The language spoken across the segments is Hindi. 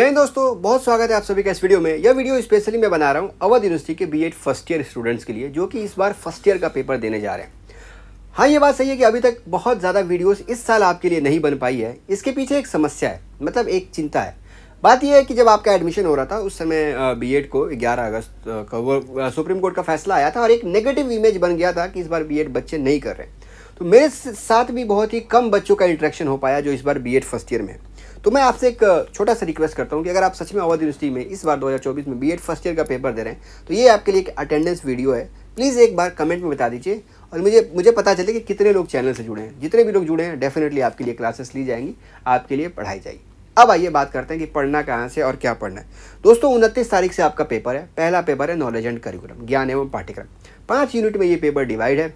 जय दोस्तों बहुत स्वागत है आप सभी का इस वीडियो में यह वीडियो स्पेशली मैं बना रहा हूँ अवध यूनिवर्सिटी के बीएड फर्स्ट ईयर स्टूडेंट्स के लिए जो कि इस बार फर्स्ट ईयर का पेपर देने जा रहे हैं हाँ ये बात सही है कि अभी तक बहुत ज़्यादा वीडियोस इस साल आपके लिए नहीं बन पाई है इसके पीछे एक समस्या है मतलब एक चिंता है बात यह है कि जब आपका एडमिशन हो रहा था उस समय बी को ग्यारह अगस्त का सुप्रीम कोर्ट का फैसला आया था और एक नेगेटिव इमेज बन गया था कि इस बार बी बच्चे नहीं कर रहे तो मेरे साथ भी बहुत ही कम बच्चों का इंट्रैक्शन हो पाया जो इस बार बी फर्स्ट ईयर में है तो मैं आपसे एक छोटा सा रिक्वेस्ट करता हूँ कि अगर आप सच में अवध यूनिवर्सिटी में इस बार 2024 में बीएड फर्स्ट ईयर का पेपर दे रहे हैं तो ये आपके लिए एक अटेंडेंस वीडियो है प्लीज़ एक बार कमेंट में बता दीजिए और मुझे मुझे पता चले कि कितने लोग चैनल से जुड़े हैं जितने भी लोग जुड़े हैं डेफिनेटली आपके लिए क्लासेस ली जाएंगी आपके लिए पढ़ाई जाएगी अब आइए बात करते हैं कि पढ़ना कहाँ से और क्या पढ़ना है दोस्तों उनतीस तारीख से आपका पेपर है पहला पेपर है नॉलेज एंड करिकुलम ज्ञान एवं पाठ्यक्रम पाँच यूनिट में ये पेपर डिवाइड है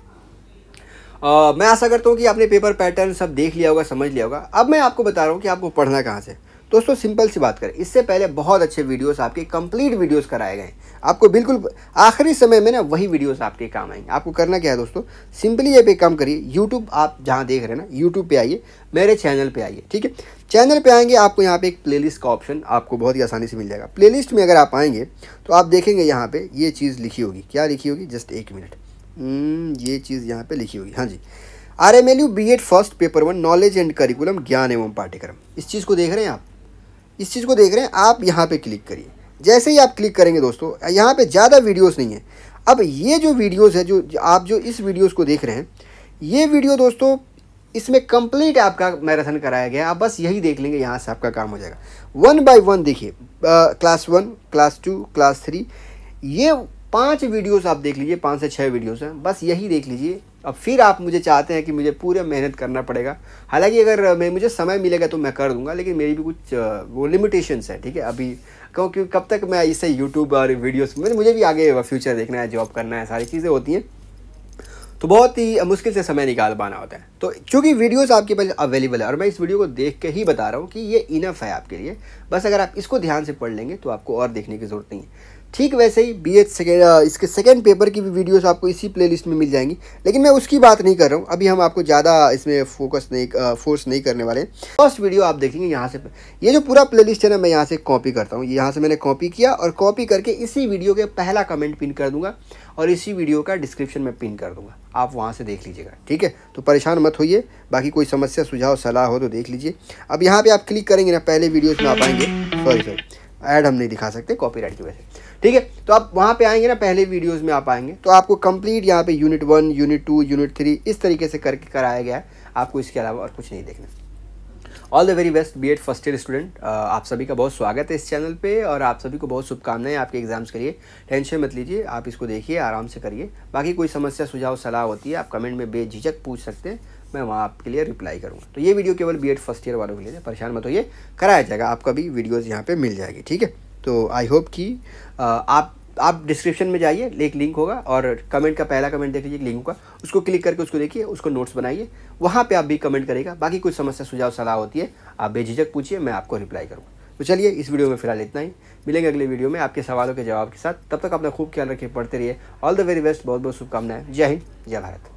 आ, मैं आशा करता हूँ कि आपने पेपर पैटर्न सब देख लिया होगा समझ लिया होगा अब मैं आपको बता रहा हूँ कि आपको पढ़ना कहाँ से दोस्तों सिंपल सी बात करें इससे पहले बहुत अच्छे वीडियोस आपके कंप्लीट वीडियोस कराए गए आपको बिल्कुल आखिरी समय में ना वही वीडियोस आपके काम आएंगे आपको करना क्या है दोस्तों सिंपली ये पे काम करिए यूट्यूब आप जहाँ देख रहे हैं ना यूट्यूब पे आइए मेरे चैनल पे आइए ठीक है चैनल पे आएंगे आपको यहाँ पे एक प्ले का ऑप्शन आपको बहुत ही आसानी से मिल जाएगा प्ले में अगर आप आएंगे तो आप देखेंगे यहाँ पर ये चीज़ लिखी होगी क्या लिखी होगी जस्ट एक मिनट हम्म, ये चीज़ यहाँ पे लिखी होगी हाँ जी R M L U B Ed first paper one knowledge and curriculum ज्ञान एवं पाठ्यक्रम इस चीज़ को देख रहे हैं आप इस चीज़ को देख रहे हैं आप यहाँ पे क्लिक करिए जैसे ही आप क्लिक करेंगे दोस्तों यहाँ पे ज़्यादा वीडियोस नहीं है अब ये जो वीडियोस है जो आप जो इस वीडियोस को देख रहे हैं ये वीडियो दोस्तों इसमें कंप्लीट आपका मैराथन कराया गया आप बस यही देख लेंगे यहाँ से आपका काम हो जाएगा वन बाई वन देखिए class one class two class three ये पांच वीडियोस आप देख लीजिए पांच से छः वीडियोस हैं बस यही देख लीजिए अब फिर आप मुझे चाहते हैं कि मुझे पूरे मेहनत करना पड़ेगा हालांकि अगर मैं मुझे समय मिलेगा तो मैं कर दूंगा लेकिन मेरी भी कुछ वो लिमिटेशंस है ठीक है अभी क्योंकि कब तक मैं इससे यूट्यूब और वीडियोस मुझे मुझे भी आगे फ्यूचर देखना है जॉब करना है सारी चीज़ें होती हैं तो बहुत ही मुश्किल से समय निकाल पाना होता है तो क्योंकि वीडियोस आपके पास अवेलेबल है और मैं इस वीडियो को देख के ही बता रहा हूँ कि ये इनफ है आपके लिए बस अगर आप इसको ध्यान से पढ़ लेंगे तो आपको और देखने की ज़रूरत नहीं है ठीक वैसे ही बी एच uh, इसके सेकेंड पेपर की भी वीडियोस आपको इसी प्लेलिस्ट में मिल जाएंगी लेकिन मैं उसकी बात नहीं कर रहा हूँ अभी हम आपको ज़्यादा इसमें फोकस नहीं फोर्स uh, नहीं करने वाले फर्स्ट वीडियो आप देखेंगे यहाँ से ये जो पूरा प्लेलिस्ट है ना मैं यहाँ से कॉपी करता हूँ यहाँ से मैंने कॉपी किया और कॉपी करके इसी वीडियो के पहला कमेंट पिन कर दूँगा और इसी वीडियो का डिस्क्रिप्शन में पिन कर दूंगा आप वहाँ से देख लीजिएगा ठीक है तो परेशान मत होइए बाकी कोई समस्या सुझाव सलाह हो तो देख लीजिए अब यहाँ पर आप क्लिक करेंगे ना पहले वीडियोज़ में आ पाएंगे सॉरी सॉरी ऐड हम नहीं दिखा सकते कॉपीराइट की वजह से ठीक है तो आप वहाँ पे आएंगे ना पहले वीडियोस में आप आएंगे तो आपको कंप्लीट यहाँ पे unit one unit two unit three इस तरीके से करके कराया गया है आपको इसके अलावा और कुछ नहीं देखना all the very best B Ed first year student आप सभी का बहुत स्वागत है इस चैनल पे और आप सभी को बहुत शुभकामनाएं आपके एग्जाम्स के लिए टेंशन मत लीजिए आप इसको देखिए आराम से करिए बाकी कोई समस्या सुझाव सलाह होती है आप कमेंट में बेझिझक पूछ सकते हैं मैं वहाँ आपके लिए रिप्लाई करूँगा तो ये वीडियो केवल बी फर्स्ट ईयर वालों के लिए परेशान मत होइए कराया जाएगा आपका भी वीडियोज़ यहाँ पर मिल जाएगी ठीक है तो आई होप कि आप आप डिस्क्रिप्शन में जाइए एक लिंक होगा और कमेंट का पहला कमेंट देख लीजिए लिंक होगा उसको क्लिक करके उसको देखिए उसको नोट्स बनाइए वहाँ पे आप भी कमेंट करेगा बाकी कुछ समस्या सुझाव सलाह होती है आप बेझिझक पूछिए मैं आपको रिप्लाई करूँगा तो चलिए इस वीडियो में फिलहाल इतना ही मिलेंगे अगले वीडियो में आपके सवालों के जवाब के साथ तब तक अपना खूब ख्याल रखिए पढ़ते रहिए ऑल द वेरी बेस्ट बहुत बहुत शुभकामनाएं जय हिंद जय भारत